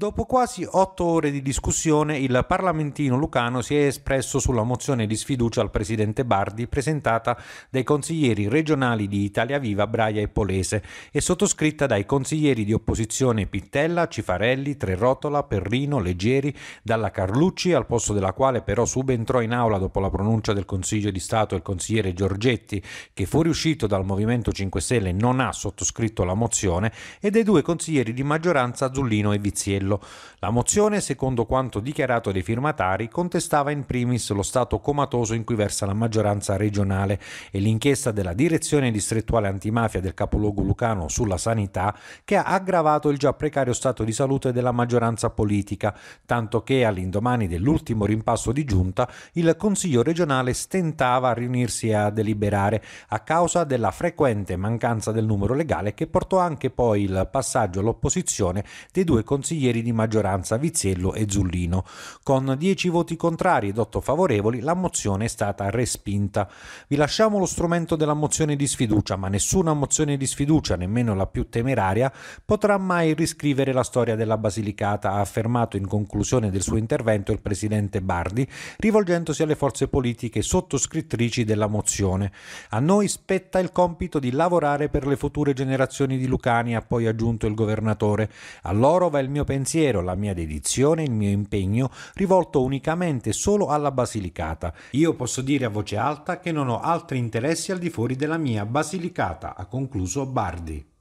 Dopo quasi otto ore di discussione, il parlamentino lucano si è espresso sulla mozione di sfiducia al presidente Bardi presentata dai consiglieri regionali di Italia Viva, Braia e Polese e sottoscritta dai consiglieri di opposizione Pittella, Cifarelli, Trerotola, Perrino, Leggeri, dalla Carlucci, al posto della quale però subentrò in aula dopo la pronuncia del Consiglio di Stato il consigliere Giorgetti, che fuoriuscito dal Movimento 5 Stelle non ha sottoscritto la mozione, e dei due consiglieri di maggioranza Zullino e Viziello. Maranello. La mozione, secondo quanto dichiarato dai firmatari, contestava in primis lo stato comatoso in cui versa la maggioranza regionale e l'inchiesta della direzione distrettuale antimafia del capoluogo lucano sulla sanità che ha aggravato il già precario stato di salute della maggioranza politica, tanto che all'indomani dell'ultimo rimpasto di giunta il Consiglio regionale stentava a riunirsi a deliberare a causa della frequente mancanza del numero legale che portò anche poi il passaggio all'opposizione dei due consiglieri membri di maggioranza Viziello e Zullino. Con 10 voti contrari ed 8 favorevoli la mozione è stata respinta. Vi lasciamo lo strumento della mozione di sfiducia, ma nessuna mozione di sfiducia, nemmeno la più temeraria, potrà mai riscrivere la storia della Basilicata, ha affermato in conclusione del suo intervento il presidente Bardi, rivolgendosi alle forze politiche sottoscrittrici della mozione. A noi spetta il compito di lavorare per le future generazioni di Lucani, ha poi aggiunto il governatore. A loro va il mio pensiero pensiero, la mia dedizione, il mio impegno rivolto unicamente solo alla Basilicata. Io posso dire a voce alta che non ho altri interessi al di fuori della mia Basilicata, ha concluso Bardi.